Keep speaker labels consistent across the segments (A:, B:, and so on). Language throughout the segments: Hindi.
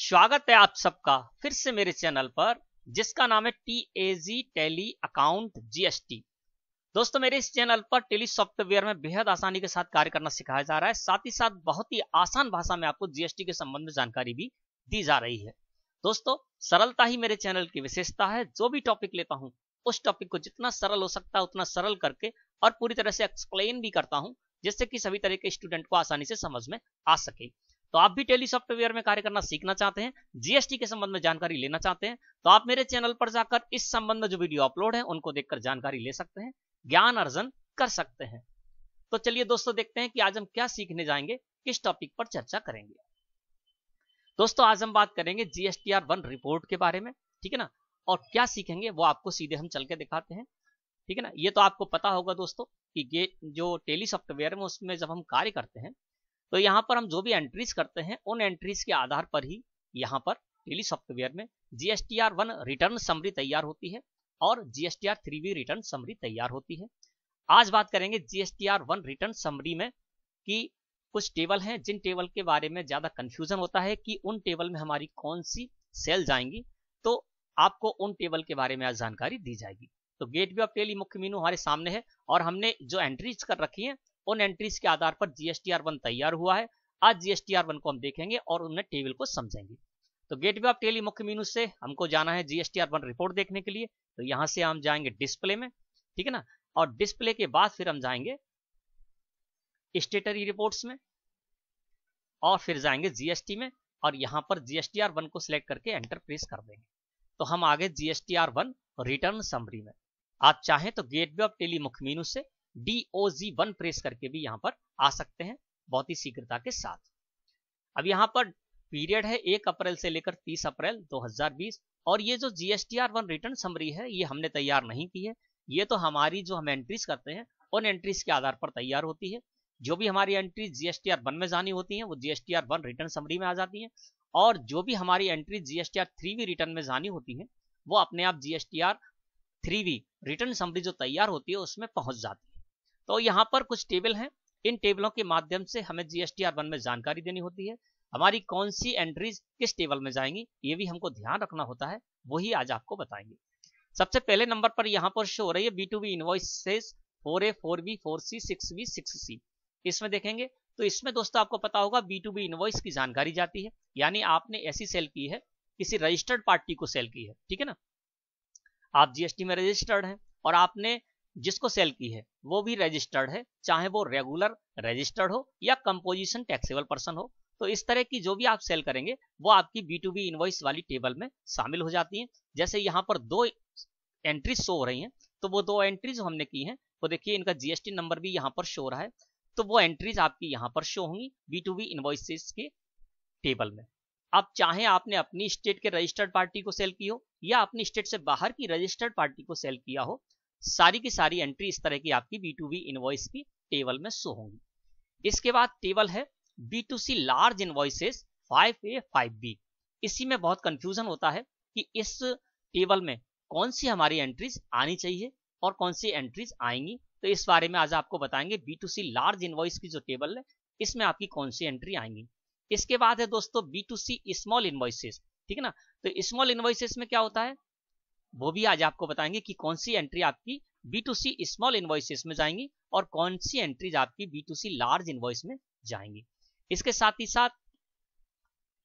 A: स्वागत है आप सबका फिर से मेरे चैनल पर जिसका नाम है T A G Tally account GST दोस्तों मेरे इस चैनल पर टेली सॉफ्टवेयर में बेहद आसानी के साथ कार्य करना सिखाया जा रहा है साथ ही साथ बहुत ही आसान भाषा में आपको जीएसटी के संबंध में जानकारी भी दी जा रही है दोस्तों सरलता ही मेरे चैनल की विशेषता है जो भी टॉपिक लेता हूँ उस टॉपिक को जितना सरल हो सकता है उतना सरल करके और पूरी तरह से एक्सप्लेन भी करता हूँ जिससे कि सभी तरह के स्टूडेंट को आसानी से समझ में आ सके तो आप भी टेली सॉफ्टवेयर में कार्य करना सीखना चाहते हैं जीएसटी के संबंध में जानकारी लेना चाहते हैं तो आप मेरे चैनल पर जाकर इस संबंध में जो वीडियो अपलोड है उनको देखकर जानकारी ले सकते हैं ज्ञान अर्जन कर सकते हैं तो चलिए दोस्तों देखते हैं कि आज हम क्या सीखने जाएंगे किस टॉपिक पर चर्चा करेंगे दोस्तों आज हम बात करेंगे आर वन रिपोर्ट के बारे में ठीक है ना और क्या सीखेंगे वो आपको सीधे हम चल के दिखाते हैं ठीक है ना ये तो आपको पता होगा दोस्तों कि ये जो टेली सॉफ्टवेयर में उसमें जब हम कार्य करते हैं तो यहाँ पर हम जो भी एंट्रीज करते हैं उन एंट्रीज के आधार पर ही यहाँ पर टेली सॉफ्टवेयर में जीएसटीआर वन रिटर्न समरी तैयार होती है और जीएसटीआर थ्री भी रिटर्न समरी तैयार होती है आज बात करेंगे जीएसटीआर वन रिटर्न समरी में कि कुछ टेबल हैं जिन टेबल के बारे में ज्यादा कंफ्यूजन होता है कि उन टेबल में हमारी कौन सी सेल जाएंगी तो आपको उन टेबल के बारे में आज जानकारी दी जाएगी तो वे ऑफ टेली मुख्य मीनू हमारे सामने है और हमने जो एंट्रीज कर रखी है उन एंट्रीज के आधार पर जीएसटीआर वन तैयार हुआ है आज जीएसटीआर वन को हम देखेंगे और उन्हें टेबल को समझेंगे तो वे ऑफ टेली मुख्य मीनू से हमको जाना है जीएसटीआर वन रिपोर्ट देखने के लिए तो यहां से हम जाएंगे डिस्प्ले में ठीक है ना और डिस्प्ले के बाद फिर हम जाएंगे स्टेटरी रिपोर्ट्स में और फिर जाएंगे जीएसटी में और यहां पर जीएसटीआर वन को सिलेक्ट करके एंटर प्रेस कर देंगे तो हम आगे जीएसटीआर वन रिटर्न समरी में आप चाहें तो गेटवे ऑफ टेली मुख्य मीनू से D O G one press करके भी यहाँ पर आ सकते हैं बहुत ही शीघ्रता के साथ अब यहाँ पर पीरियड है एक अप्रैल से लेकर तीस अप्रैल 2020 और ये जो जीएसटीआर वन रिटर्न समरी है ये हमने तैयार नहीं की है ये तो हमारी जो हम एंट्रीज करते हैं उन एंट्रीज के आधार पर तैयार होती है जो भी हमारी एंट्री जीएसटीआर वन में जानी होती है वो जीएसटीआर वन रिटर्न समरी में आ जाती है और जो भी हमारी entry GSTR three B return में जानी होती है वो अपने आप GSTR three B return summary जो तैयार होती है उसमें पहुंच जाती है तो यहाँ पर कुछ टेबल हैं इन टेबलों के माध्यम से हमें जीएसटी आर वन में जानकारी देनी होती है हमारी कौन सी एंट्रीज किस टेबल में जाएंगी ये भी हमको ध्यान रखना होता है वही आज आपको बताएंगे सबसे पहले नंबर पर यहाँ पर शो हो रही है B to B invoices four A four B four C six B six C इसमें देखेंगे तो इसमें दोस्तों आपको पता होगा बी टू बी इनवॉइस की जानकारी जाती है यानी आपने ऐसी सेल की है किसी रजिस्टर्ड पार्टी को सेल की है ठीक है ना आप जीएसटी में रजिस्टर्ड हैं और आपने जिसको सेल की है वो भी रजिस्टर्ड है चाहे वो रेगुलर रजिस्टर्ड हो या कंपोजिशन टैक्सेबल पर्सन हो तो इस तरह की जो भी आप सेल करेंगे वो आपकी बी टू बी इनवॉइस वाली टेबल में शामिल हो जाती है जैसे यहाँ पर दो एंट्रीज शो हो रही हैं तो वो दो एंट्रीज हमने की हैं वो तो देखिए इनका जीएसटी नंबर भी यहाँ पर शो रहा है तो वो एंट्रीज आपकी यहाँ पर शो होंगी बी टू बी इन्वॉइसेस के टेबल में अब चाहे आपने अपनी स्टेट के रजिस्टर्ड पार्टी को सेल की हो या अपनी स्टेट से बाहर की रजिस्टर्ड पार्टी को सेल किया हो सारी की सारी एंट्री इस तरह की आपकी बी टू बी इनवॉइस की टेबल में शो होंगी इसके बाद टेबल है B to C large invoices five A five B इसी में बहुत कंफ्यूजन होता है कि इस टेबल में कौन सी हमारी एंट्रीज आनी चाहिए और कौन सी एंट्रीज आएंगी तो इस बारे में आज आपको बताएंगे B to C large invoice की जो टेबल है इसमें आपकी कौन सी एंट्री आएंगी इसके बाद है दोस्तों B to C small invoices ठीक है ना तो स्मॉल इनवॉइसेस में क्या होता है वो भी आज आपको बताएंगे कि कौन सी एंट्री आपकी B to C small invoices में जाएंगी और कौन सी एंट्रीज आपकी B to C large invoice में जाएंगी इसके साथ ही साथ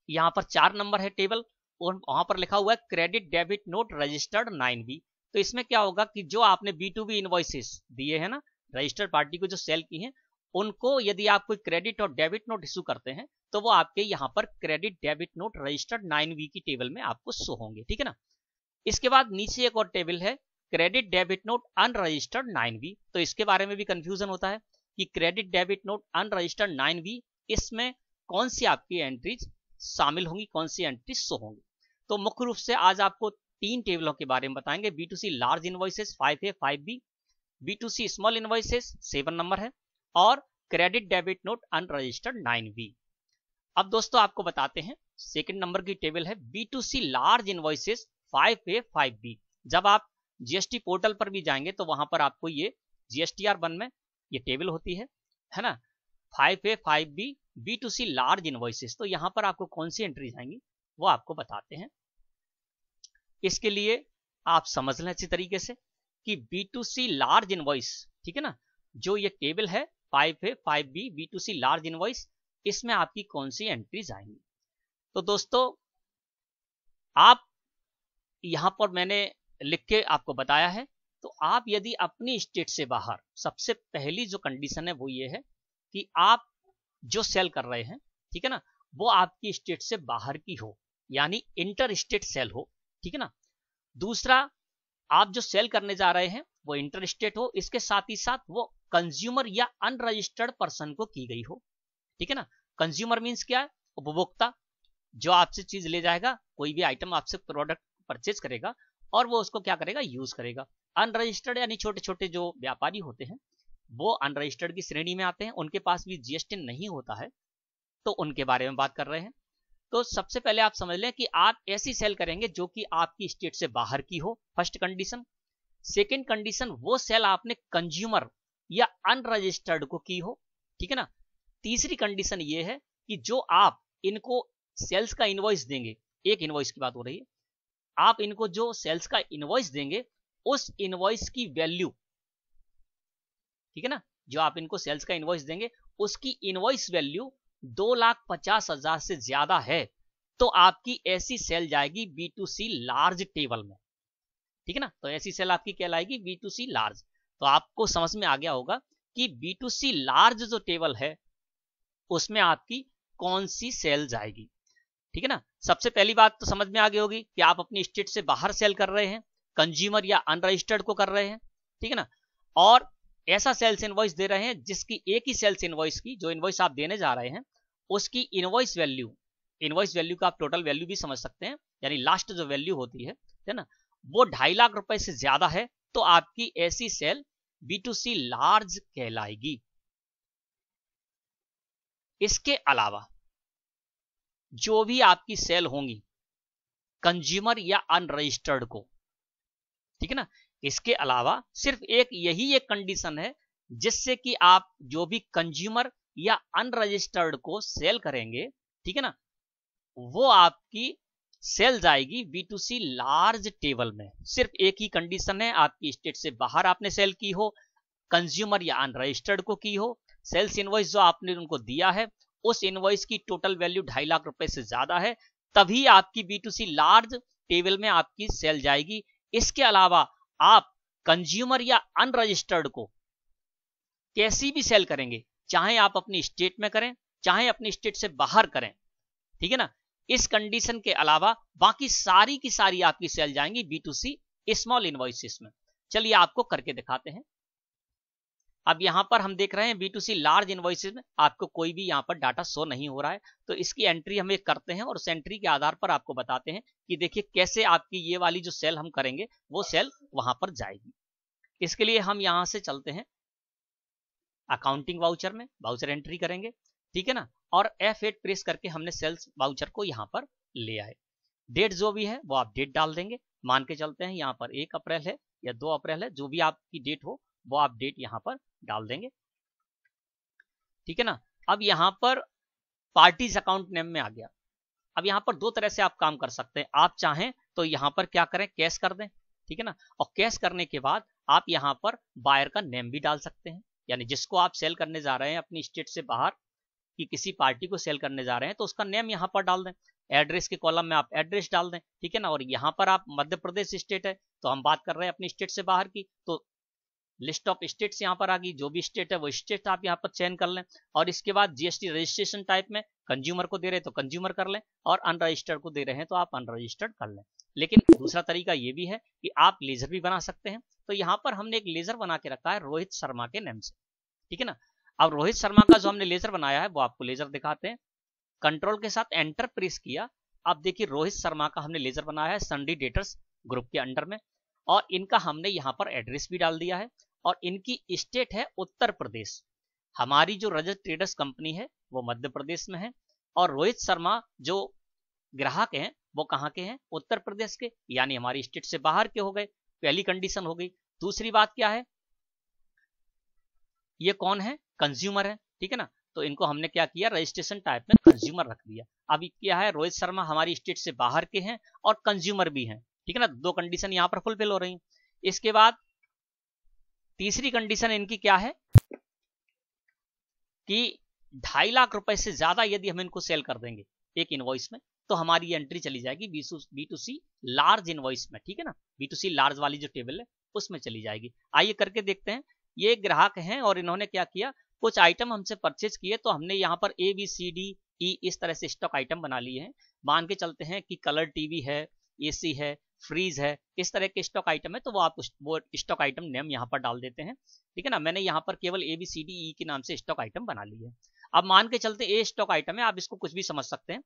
A: यहाँ पर चार नंबर है टेबल और वहां पर लिखा हुआ है credit debit note registered nine B तो इसमें क्या होगा कि जो आपने बी टू बी इन्वॉइसिस दिए है ना रजिस्टर्ड पार्टी को जो सेल की है उनको यदि आप कोई क्रेडिट और डेबिट नोट इशू करते हैं तो वो आपके यहाँ पर credit debit note registered nine B की टेबल में आपको शो होंगे ठीक है ना इसके बाद नीचे एक और टेबल है credit debit note unregistered nine B तो इसके बारे में भी कंफ्यूजन होता है कि credit debit note unregistered nine B इसमें कौन सी आपकी एंट्रीज शामिल होंगी कौन सी एंट्रीज सो होंगी तो मुख्य रूप से आज आपको तीन टेबलों के बारे में बताएंगे B to C large invoices five A five B B to C small invoices seven number है और credit debit note unregistered nine B अब दोस्तों आपको बताते हैं सेकंड नंबर की टेबल है B to C large invoices five A five B जब आप जीएसटी पोर्टल पर भी जाएंगे तो वहां पर आपको ये जीएसटी आर वन में ये टेबल होती है है ना five A five B B to C large invoices तो यहाँ पर आपको कौन सी एंट्रीज आएंगी वो आपको बताते हैं इसके लिए आप समझ लें अच्छी तरीके से कि B to C large invoice ठीक है ना जो ये टेबल है five A five B B to C large invoice इसमें आपकी कौन सी एंट्रीज आएंगी तो दोस्तों आप यहाँ पर मैंने लिख के आपको बताया है तो आप यदि अपनी स्टेट से बाहर सबसे पहली जो कंडीशन है वो ये है कि आप जो सेल कर रहे हैं ठीक है ना वो आपकी स्टेट से बाहर की हो यानी इंटर स्टेट सेल हो ठीक है ना दूसरा आप जो सेल करने जा रहे हैं वो इंटर स्टेट हो इसके साथ ही साथ वो कंज्यूमर या अनरजिस्टर्ड पर्सन को की गई हो ठीक है ना कंज्यूमर मीन्स क्या है उपभोक्ता जो आपसे चीज ले जाएगा कोई भी आइटम आपसे प्रोडक्ट परचेज करेगा और वो उसको क्या करेगा यूज करेगा अनरजिस्टर्ड यानी छोटे छोटे जो व्यापारी होते हैं वो अनरजिस्टर्ड की श्रेणी में आते हैं उनके पास भी जीएसटी नहीं होता है तो उनके बारे में बात कर रहे हैं तो सबसे पहले आप समझ लें कि आप ऐसी सेल करेंगे जो कि आपकी स्टेट से बाहर की हो फर्स्ट कंडीशन सेकेंड कंडीशन वो सेल आपने कंज्यूमर या अनरजिस्टर्ड को की हो ठीक है ना तीसरी कंडीशन ये है कि जो आप इनको सेल्स का इन्वॉइस देंगे एक इन्वॉइस की बात हो रही है आप इनको जो सेल्स का इनवॉइस देंगे उस इनवॉइस की वैल्यू ठीक है ना जो आप इनको सेल्स का इनवॉइस देंगे उसकी इनवॉइस वैल्यू दो लाख पचास हजार से ज्यादा है तो आपकी ऐसी सेल जाएगी B to C large table में ठीक है ना तो ऐसी सेल आपकी कहलाएगी बी टू सी लार्ज तो आपको समझ में आ गया होगा कि बी टू सी लार्ज जो टेबल है उसमें आपकी कौन सी सेल जाएगी ठीक है ना सबसे पहली बात तो समझ में आ गई होगी कि आप अपनी स्टेट से बाहर सेल कर रहे हैं कंज्यूमर या अनरजिस्टर्ड को कर रहे हैं ठीक है ना और ऐसा सेल्स इनवॉइस दे रहे हैं जिसकी एक ही सेल्स इनवॉइस की जो इनवॉइस आप देने जा रहे हैं उसकी इनवॉइस वैल्यू इनवॉइस वैल्यू का आप टोटल वैल्यू भी समझ सकते हैं यानी लास्ट जो वैल्यू होती है है ना वो ढाई लाख रुपए से ज्यादा है तो आपकी ऐसी sale B to C large कहलाएगी इसके अलावा जो भी आपकी सेल होंगी कंज्यूमर या अनरजिस्टर्ड को ठीक है ना इसके अलावा सिर्फ एक यही एक कंडीशन है जिससे कि आप जो भी कंज्यूमर या अनरजिस्टर्ड को सेल करेंगे ठीक है ना वो आपकी सेल जाएगी B to C large table में सिर्फ एक ही कंडीशन है आपकी स्टेट से बाहर आपने सेल की हो कंज्यूमर या अनरजिस्टर्ड को की हो सेल्स इनवॉइस जो आपने उनको दिया है उस इनवॉइस की टोटल वैल्यू ढाई लाख रुपए से ज्यादा है तभी आपकी B to C large table में आपकी सेल जाएगी इसके अलावा आप कंज्यूमर या अनरजिस्टर्ड को कैसी भी सेल करेंगे चाहे आप अपनी स्टेट में करें चाहे अपनी स्टेट से बाहर करें ठीक है ना इस कंडीशन के अलावा बाकी सारी की सारी आपकी सेल जाएंगी B to C small invoices में चलिए आपको करके दिखाते हैं अब यहाँ पर हम देख रहे हैं B to C large invoices में आपको कोई भी यहाँ पर डाटा शो नहीं हो रहा है तो इसकी एंट्री हम एक करते हैं और उस एंट्री के आधार पर आपको बताते हैं कि देखिए कैसे आपकी ये वाली जो सेल हम करेंगे वो सेल वहां पर जाएगी इसके लिए हम यहाँ से चलते हैं अकाउंटिंग वाउचर में वाउचर एंट्री करेंगे ठीक है ना और एट प्रेस करके हमने सेल्स वाउचर को यहाँ पर ले आए डेट जो भी है वो आप डेट डाल देंगे मान के चलते हैं यहाँ पर एक अप्रैल है या दो अप्रैल है जो भी आपकी डेट हो वो आप डेट यहाँ पर डाल देंगे ठीक है ना अब यहां पर पार्टीज अकाउंट नेम में आ गया अब यहां पर दो तरह से आप काम कर सकते हैं आप चाहें तो यहां पर क्या करें कैश कर दें ठीक है ना और कैश करने के बाद आप यहां पर बायर का नेम भी डाल सकते हैं यानी जिसको आप सेल करने जा रहे हैं अपनी स्टेट से बाहर कि किसी पार्टी को सेल करने जा रहे हैं तो उसका नेम यहाँ पर डाल दें एड्रेस के कॉलम में आप एड्रेस डाल दें ठीक है ना और यहाँ पर आप मध्य प्रदेश स्टेट है तो हम बात कर रहे हैं अपनी स्टेट से बाहर की तो लिस्ट ऑफ स्टेट्स यहाँ पर आ गई जो भी स्टेट है वो स्टेट आप यहाँ पर चयन कर लें और इसके बाद जीएसटी रजिस्ट्रेशन टाइप में कंज्यूमर को दे रहे तो कंज्यूमर कर लें और अनरजिस्टर्ड को दे रहे हैं तो आप अनरजिस्टर्ड कर लें लेकिन दूसरा तरीका ये भी है कि आप लेजर भी बना सकते हैं तो यहाँ पर हमने एक लेजर बना के रखा है रोहित शर्मा के नेम से ठीक है ना अब रोहित शर्मा का जो हमने लेजर बनाया है वो आपको लेजर दिखाते हैं कंट्रोल के साथ एंटर प्रेस किया आप देखिए रोहित शर्मा का हमने लेजर बनाया है संडी डेटर्स ग्रुप के अंडर में और इनका हमने यहाँ पर एड्रेस भी डाल दिया है और इनकी स्टेट है उत्तर प्रदेश हमारी जो रजत ट्रेडर्स कंपनी है वो मध्य प्रदेश में है और रोहित शर्मा जो ग्राहक हैं वो कहाँ के हैं उत्तर प्रदेश के यानी हमारी स्टेट से बाहर के हो गए पहली कंडीशन हो गई दूसरी बात क्या है ये कौन है कंज्यूमर है ठीक है ना तो इनको हमने क्या किया रजिस्ट्रेशन टाइप में कंज्यूमर रख दिया अब क्या है रोहित शर्मा हमारी स्टेट से बाहर के हैं और कंज्यूमर भी हैं ठीक है ना दो कंडीशन यहाँ पर फुलफिल हो रही है इसके बाद तीसरी कंडीशन इनकी क्या है कि ढाई लाख रुपए से ज्यादा यदि हम इनको सेल कर देंगे एक इनवॉइस में तो हमारी एंट्री चली जाएगी B to C large invoice में ठीक है ना बी टू सी लार्ज वाली जो टेबल है उसमें चली जाएगी आइए करके देखते हैं ये ग्राहक हैं और इन्होंने क्या किया कुछ आइटम हमसे परचेज किए तो हमने यहाँ पर A B C D E इस तरह से स्टॉक आइटम बना लिए हैं मान के चलते हैं कि कलर टीवी है एसी है फ्रीज है इस तरह के स्टॉक आइटम है तो वो आप वो स्टॉक आइटम नेम यहाँ पर डाल देते हैं ठीक है ना मैंने यहाँ पर केवल A B C D E के नाम से स्टॉक आइटम बना ली है अब मान के चलते ए स्टॉक आइटम है आप इसको कुछ भी समझ सकते हैं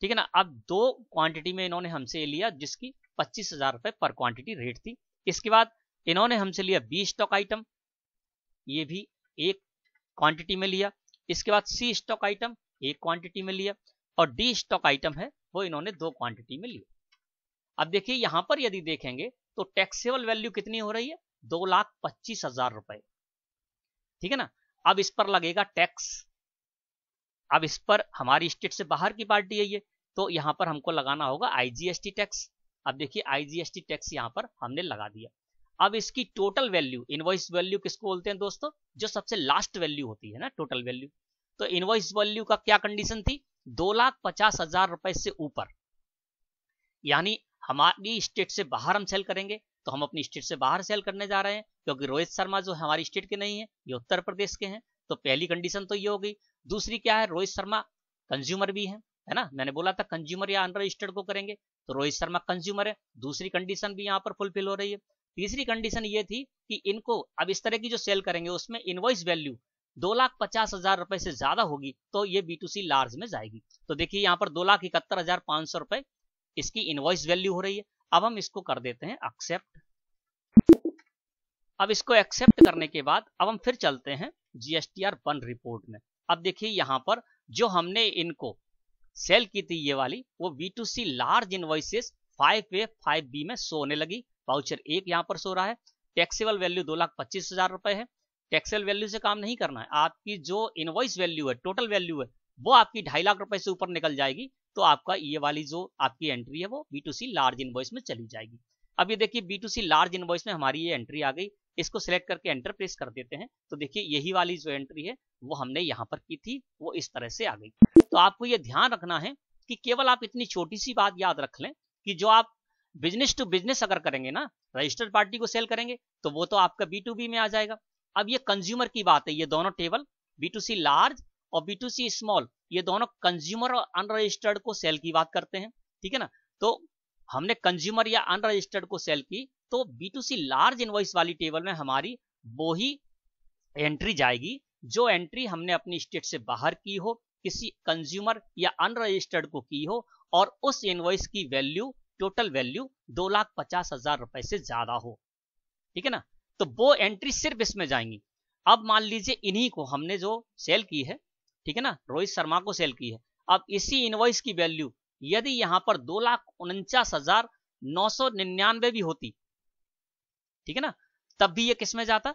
A: ठीक है ना अब दो क्वांटिटी में इन्होंने हमसे लिया जिसकी पच्चीस हजार रुपए पर क्वांटिटी रेट थी इसके बाद इन्होंने हमसे लिया बी स्टॉक आइटम ये भी एक क्वांटिटी में लिया इसके बाद सी स्टॉक आइटम एक क्वांटिटी में लिया और डी स्टॉक आइटम है वो इन्होंने दो क्वांटिटी में लिया अब देखिए यहां पर यदि देखेंगे तो टैक्सेबल वैल्यू कितनी हो रही है दो लाख पच्चीस हजार रुपए ठीक है ना अब इस पर लगेगा टैक्स अब इस पर हमारी स्टेट से बाहर की पार्टी है ये तो यहां पर हमको लगाना होगा आईजीएसटी टैक्स अब देखिए आईजीएसटी टैक्स यहां पर हमने लगा दिया अब इसकी टोटल वैल्यू इनवॉइस वैल्यू किसको बोलते हैं दोस्तों जो सबसे लास्ट वैल्यू होती है ना टोटल वैल्यू तो इनवॉइस वैल्यू का क्या कंडीशन थी दो लाख पचास हजार रुपए से ऊपर यानी हमारी स्टेट से बाहर हम सेल करेंगे तो हम अपनी स्टेट से बाहर सेल करने जा रहे हैं क्योंकि रोहित शर्मा जो हमारी स्टेट के नहीं है ये उत्तर प्रदेश के हैं तो पहली कंडीशन तो ये होगी दूसरी क्या है रोहित शर्मा कंज्यूमर भी है है ना मैंने बोला था कंज्यूमर या अंडर स्टेट को करेंगे तो रोहित शर्मा कंज्यूमर है दूसरी कंडीशन भी यहाँ पर फुलफिल हो रही है तीसरी कंडीशन ये थी कि इनको अब इस तरह की जो सेल करेंगे उसमें इनवॉइस वैल्यू दो लाख पचास हजार रुपए से ज्यादा होगी तो ये बी टू सी लार्ज में जाएगी तो देखिए यहाँ पर दो लाख इकहत्तर हजार पांच सौ रुपए इसकी इनवॉइस वैल्यू हो रही है अब हम इसको कर देते हैं एक्सेप्ट अब इसको एक्सेप्ट करने के बाद अब हम फिर चलते हैं जीएसटीआर वन रिपोर्ट में अब देखिए यहां पर जो हमने इनको सेल की थी ये वाली वो B to C large invoices five A five B में सो होने लगी पाउचर एक यहां पर सो रहा है टैक्सेबल वैल्यू दो लाख पच्चीस हजार रुपए है टैक्सेबल वैल्यू से काम नहीं करना है आपकी जो इनवॉइस वैल्यू है टोटल वैल्यू है वो आपकी ढाई लाख रुपए से ऊपर निकल जाएगी तो आपका ये वाली जो आपकी एंट्री है वो B to C large invoice में चली जाएगी अब ये देखिए B to C large invoice में हमारी ये एंट्री आ गई इसको सिलेक्ट करके एंटर प्रेस कर देते हैं तो देखिए यही वाली जो एंट्री है वो हमने यहाँ पर की थी वो इस तरह से आ गई तो आपको ये ध्यान रखना है कि केवल आप इतनी छोटी सी बात याद रख लें कि जो आप बिजनेस टू बिजनेस अगर करेंगे ना रजिस्टर्ड पार्टी को सेल करेंगे तो वो तो आपका बी टू बी में आ जाएगा अब ये कंज्यूमर की बात है ये दोनों table B to C large और बी टू सी स्मॉल ये दोनों कंज्यूमर और अनरजिस्टर्ड को सेल की बात करते हैं ठीक है ना तो हमने कंज्यूमर या अनरजिस्टर्ड को सेल की तो B to C large invoice वाली टेबल में हमारी वो ही एंट्री जाएगी जो एंट्री हमने अपनी स्टेट से बाहर की हो किसी कंज्यूमर या अनरजिस्टर्ड को की हो और उस इनवॉइस की वैल्यू टोटल वैल्यू दो लाख पचास हजार रुपए से ज्यादा हो ठीक है ना तो वो एंट्री सिर्फ इसमें जाएंगी अब मान लीजिए इन्हीं को हमने जो सेल की है ठीक है ना रोहित शर्मा को सेल की है अब इसी इनवॉइस की वैल्यू यदि यहां पर दो लाख उनचास हजार नौ सौ निन्यानवे भी होती ठीक है ना तब भी ये किस में जाता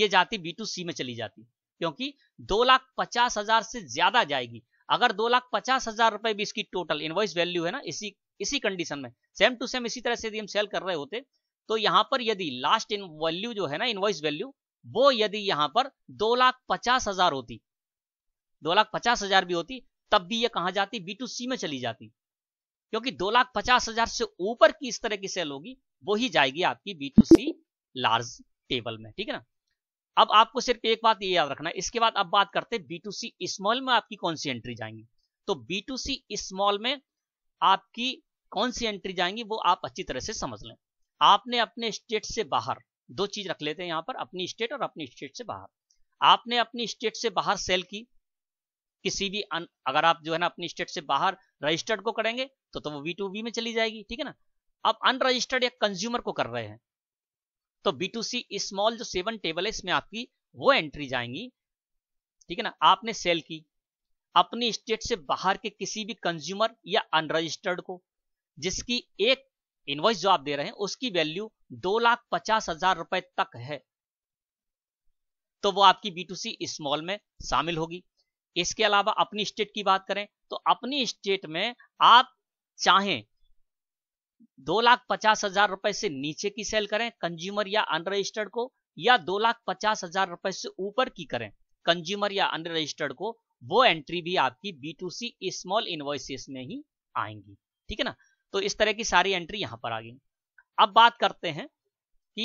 A: ये जाती बी टू सी में चली जाती क्योंकि दो लाख पचास हजार से ज्यादा जाएगी अगर दो लाख पचास हजार रुपए भी इसकी टोटल इनवॉइस वैल्यू है ना इसी इसी कंडीशन में सेम टू सेम इसी तरह से यदि हम सेल कर रहे होते तो यहां पर यदि लास्ट इन वैल्यू जो है ना इनवॉइस वैल्यू वो यदि यहां पर दो लाख पचास हजार होती दो लाख पचास हजार भी होती तब भी ये कहा जाती बी टू सी में चली जाती क्योंकि दो लाख पचास हजार से ऊपर की इस तरह की सेल होगी वो ही जाएगी आपकी B to C large table में ठीक है ना अब आपको सिर्फ एक बात ये याद रखना है इसके बाद अब बात करते हैं बी टू सी स्मॉल में आपकी कौन सी एंट्री जाएंगी तो बी टू सी स्मॉल में आपकी कौन सी एंट्री जाएंगी वो आप अच्छी तरह से समझ लें आपने अपने स्टेट से बाहर दो चीज रख लेते हैं यहां पर अपनी स्टेट और अपनी स्टेट से बाहर आपने अपनी स्टेट से बाहर सेल की किसी भी अन, अगर आप जो है ना अपनी स्टेट से बाहर रजिस्टर्ड को करेंगे तो तो वो बी टू बी में चली जाएगी ठीक है ना अब अनरजिस्टर्ड या कंज्यूमर को कर रहे हैं तो बी टू सी स्मॉल जो सेवन टेबल है इसमें आपकी वो एंट्री जाएंगी ठीक है ना आपने सेल की अपनी स्टेट से बाहर के किसी भी कंज्यूमर या अनरजिस्टर्ड को जिसकी एक इनवॉइस जो आप दे रहे हैं उसकी वैल्यू दो लाख पचास हजार रुपए तक है तो वो आपकी बी टू सी स्मॉल में शामिल होगी इसके अलावा अपनी स्टेट की बात करें तो अपनी स्टेट में आप चाहें दो लाख पचास हजार रुपए से नीचे की सेल करें कंज्यूमर या अनरजिस्टर्ड को या दो लाख पचास हजार रुपए से ऊपर की करें कंज्यूमर या अनरजिस्टर्ड को वो एंट्री भी आपकी B to C small invoices में ही आएंगी ठीक है ना तो इस तरह की सारी एंट्री यहां पर आ गई अब बात करते हैं कि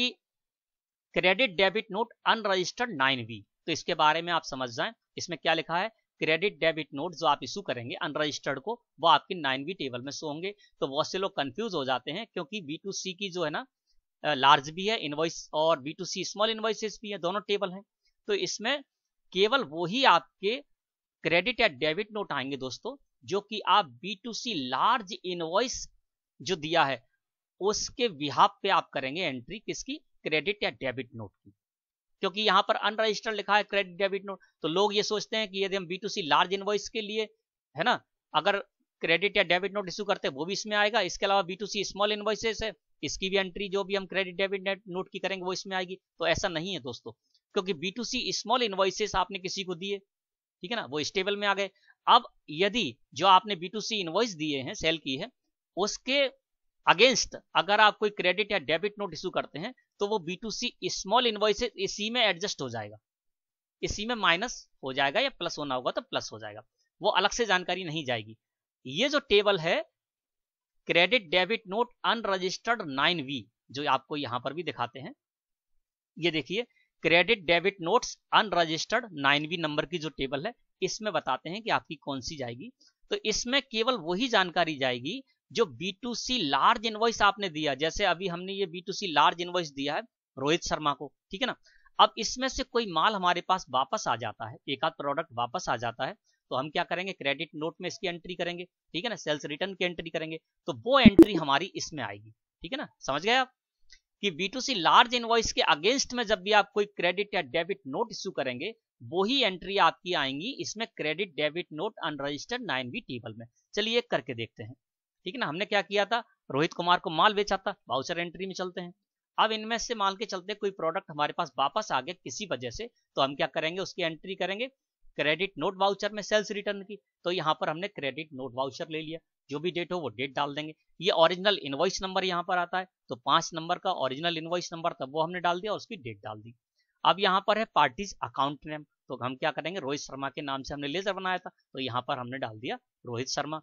A: credit debit note unregistered nine B तो इसके बारे में आप समझ जाएं इसमें क्या लिखा है क्रेडिट डेबिट नोट जो आप इशू करेंगे अनरजिस्टर्ड को वो आपकी नाइन बी टेबल में शो होंगे तो बहुत से लोग कंफ्यूज हो जाते हैं क्योंकि बी टू सी की जो है ना लार्ज भी है इनवॉइस और B to C small invoices भी है दोनों टेबल हैं तो इसमें केवल वो ही आपके क्रेडिट या डेबिट नोट आएंगे दोस्तों जो कि आप B to C large invoice जो दिया है उसके विहाप पे आप करेंगे एंट्री किसकी क्रेडिट या डेबिट नोट की क्योंकि यहां पर अनरजिस्टर्ड लिखा है क्रेडिट डेबिट नोट तो लोग ये सोचते हैं कि यदि हम B to C large invoice के लिए है ना अगर क्रेडिट या डेबिट नोट इशू करते हैं वो भी इसमें आएगा इसके अलावा B to C small invoices है इसकी भी एंट्री जो भी हम क्रेडिट डेबिट नोट की करेंगे वो इसमें आएगी तो ऐसा नहीं है दोस्तों क्योंकि B to C small invoices आपने किसी को दिए ठीक है ना वो स्टेबल में आ गए अब यदि जो आपने बी टू सी इन्वॉइस दिए हैं सेल की है उसके अगेंस्ट अगर आप कोई क्रेडिट या डेबिट नोट इशू करते हैं तो वो B to C small invoice इसी में एडजस्ट हो जाएगा इसी में माइनस हो जाएगा या प्लस होना होगा तो प्लस हो जाएगा वो अलग से जानकारी नहीं जाएगी ये जो टेबल है credit debit note unregistered nine V जो आपको यहां पर भी दिखाते हैं ये देखिए credit debit notes unregistered V number की जो टेबल है इसमें बताते हैं कि आपकी कौन सी जाएगी तो इसमें केवल वही जानकारी जाएगी जो B to C large invoice आपने दिया जैसे अभी हमने ये B to C large invoice दिया है रोहित शर्मा को ठीक है ना अब इसमें से कोई माल हमारे पास वापस आ जाता है एक आध प्रोडक्ट वापस आ जाता है तो हम क्या करेंगे क्रेडिट नोट में इसकी एंट्री करेंगे ठीक है ना सेल्स रिटर्न की एंट्री करेंगे तो वो एंट्री हमारी इसमें आएगी ठीक है ना समझ गए आप कि B to C large invoice के अगेंस्ट में जब भी आप कोई क्रेडिट या डेबिट नोट इश्यू करेंगे वो ही एंट्री आपकी आएंगी इसमें credit debit note unregistered nine B table में चलिए करके देखते हैं ठीक है ना हमने क्या किया था रोहित कुमार को माल बेचा था बाउचर एंट्री में चलते हैं अब इनमें से माल के चलते कोई प्रोडक्ट हमारे पास वापस आ गया किसी वजह से तो हम क्या करेंगे उसकी एंट्री करेंगे क्रेडिट नोट वाउचर में सेल्स रिटर्न की तो यहाँ पर हमने क्रेडिट नोट वाउचर ले लिया जो भी डेट हो वो डेट डाल देंगे ये ओरिजिनल इनवॉइस नंबर यहाँ पर आता है तो पांच नंबर का ओरिजिनल इनवॉइस नंबर तब वो हमने डाल दिया और उसकी डेट डाल दी अब यहाँ पर है पार्टीज अकाउंट नेम तो हम क्या करेंगे रोहित शर्मा के नाम से हमने लेजर बनाया था तो यहाँ पर हमने डाल दिया रोहित शर्मा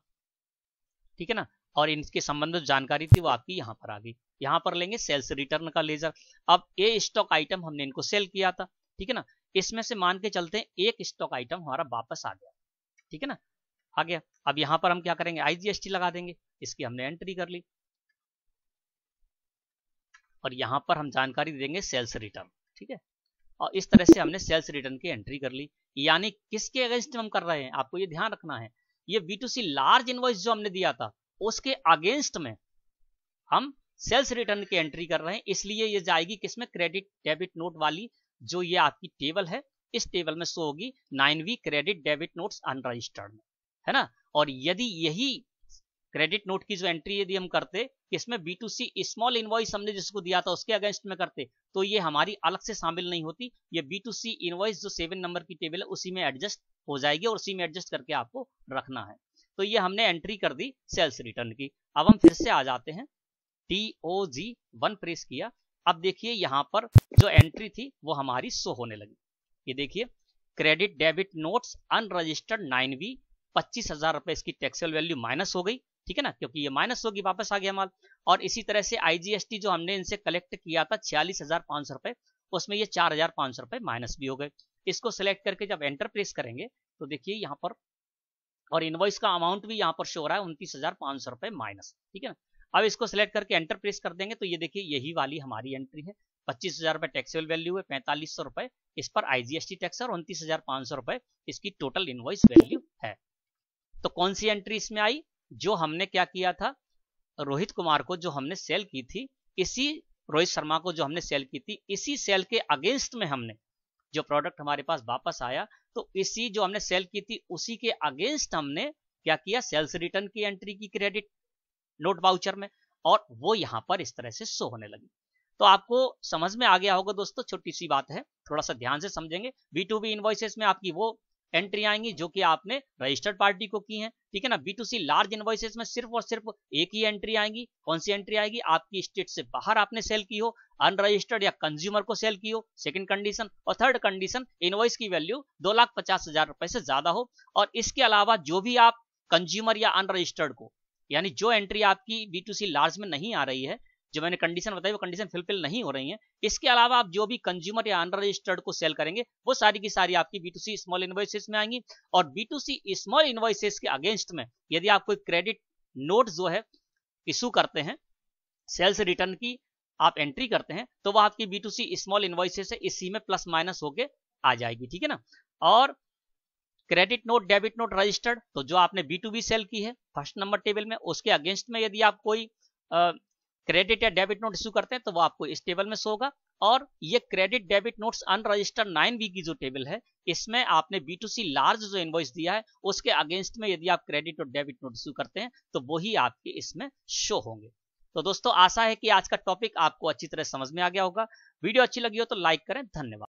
A: ठीक है ना और इनके संबंधित जानकारी थी वो आपकी यहाँ पर आ गई यहाँ पर लेंगे सेल्स रिटर्न का लेजर अब ये स्टॉक आइटम हमने इनको सेल किया था ठीक है ना इसमें से मान के चलते हैं एक स्टॉक आइटम हमारा वापस आ गया ठीक है ना आ गया अब यहाँ पर हम क्या करेंगे आईजीएसटी लगा देंगे इसकी हमने एंट्री कर ली और यहाँ पर हम जानकारी देंगे सेल्स रिटर्न ठीक है और इस तरह से हमने सेल्स रिटर्न की एंट्री कर ली यानी किसके अगेंस्ट हम कर रहे हैं आपको ये ध्यान रखना है ये B to C large invoice जो हमने दिया था उसके अगेंस्ट में हम सेल्स रिटर्न की एंट्री कर रहे हैं इसलिए ये जाएगी किसमें क्रेडिट डेबिट नोट वाली जो ये आपकी टेबल है इस टेबल में शो होगी nine V credit debit notes unregistered में है ना और यदि यही क्रेडिट नोट की जो एंट्री यदि हम करते इसमें B to C small invoice हमने जिसको दिया था उसके अगेंस्ट में करते तो ये हमारी अलग से शामिल नहीं होती ये बी टू सी इनवॉइस जो सेवन नंबर की टेबल है उसी में एडजस्ट हो जाएगी और उसी में एडजस्ट करके आपको रखना है तो ये हमने एंट्री कर दी सेल्स रिटर्न की अब हम फिर से आ जाते हैं T O G one press किया अब देखिए यहाँ पर जो एंट्री थी वो हमारी शो होने लगी ये देखिए credit debit notes unregistered nine B पच्चीस हजार रुपए इसकी टैक्सेल वैल्यू माइनस हो गई ठीक है ना क्योंकि ये माइनस होगी वापस आ गया माल और इसी तरह से आईजीएसटी जो हमने इनसे कलेक्ट किया था छियालीस हजार पांच सौ रुपए उसमें ये चार हजार पांच सौ रुपए माइनस भी हो गए इसको सिलेक्ट करके जब एंटर प्रेस करेंगे तो देखिए यहाँ पर और इनवॉइस का अमाउंट भी यहाँ पर शो रहा है उनतीस हजार पांच सौ रुपए माइनस ठीक है ना अब इसको सिलेक्ट करके एंटर प्रेस कर देंगे तो ये देखिए यही वाली हमारी एंट्री है पच्चीस हजार रुपए टैक्सेबल वैल्यू है पैंतालीस सौ रुपए इस पर आईजीएसटी टैक्स और उनतीस हजार पांच सौ रुपए इसकी टोटल इनवॉइस वैल्यू है तो कौन सी एंट्री इसमें आई जो हमने क्या किया था रोहित कुमार को जो हमने सेल की थी इसी रोहित शर्मा को जो हमने सेल की थी इसी सेल के अगेंस्ट में हमने जो प्रोडक्ट हमारे पास वापस आया तो इसी जो हमने सेल की थी उसी के अगेंस्ट हमने क्या किया सेल्स रिटर्न की एंट्री की क्रेडिट नोट बाउचर में और वो यहाँ पर इस तरह से शो होने लगी तो आपको समझ में आ गया होगा दोस्तों छोटी सी बात है थोड़ा सा ध्यान से समझेंगे बी टू बी इन्वॉइसेस में आपकी वो एंट्री आएंगी जो कि आपने रजिस्टर्ड पार्टी को की है ठीक है ना B to C large invoices में सिर्फ और सिर्फ एक ही एंट्री आएगी कौन सी एंट्री आएगी आपकी स्टेट से बाहर आपने सेल की हो अनरजिस्टर्ड या कंज्यूमर को सेल की हो सेकंड कंडीशन और थर्ड कंडीशन इनवॉइस की वैल्यू दो लाख पचास हजार रुपए से ज्यादा हो और इसके अलावा जो भी आप कंज्यूमर या अनरजिस्टर्ड को यानी जो एंट्री आपकी बी टू सी लार्ज में नहीं आ रही है जो मैंने कंडीशन बताई वो कंडीशन फुलफिल नहीं हो रही है इसके अलावा आप जो भी कंज्यूमर या अनरजिस्टर्ड को सेल करेंगे वो सारी की सारी आपकी B to C small invoices में आएंगी और B to C small invoices के अगेंस्ट में यदि आप कोई क्रेडिट नोट जो है इशू करते हैं सेल्स रिटर्न की आप एंट्री करते हैं तो वह आपकी B to C small invoices है इसी में प्लस माइनस होके आ जाएगी ठीक है ना और credit note debit note registered तो जो आपने बी टू बी सेल की है फर्स्ट नंबर टेबल में उसके अगेंस्ट में यदि आप कोई क्रेडिट या डेबिट नोट इश्यू करते हैं तो वो आपको इस टेबल में शो होगा और ये credit debit notes unregistered nine B की जो टेबल है इसमें आपने बी टू सी लार्ज जो इन्वॉइस दिया है उसके अगेंस्ट में यदि आप क्रेडिट और डेबिट नोट इश्यू करते हैं तो वही आपके इसमें शो होंगे तो दोस्तों आशा है कि आज का टॉपिक आपको अच्छी तरह समझ में आ गया होगा वीडियो अच्छी लगी हो तो लाइक करें धन्यवाद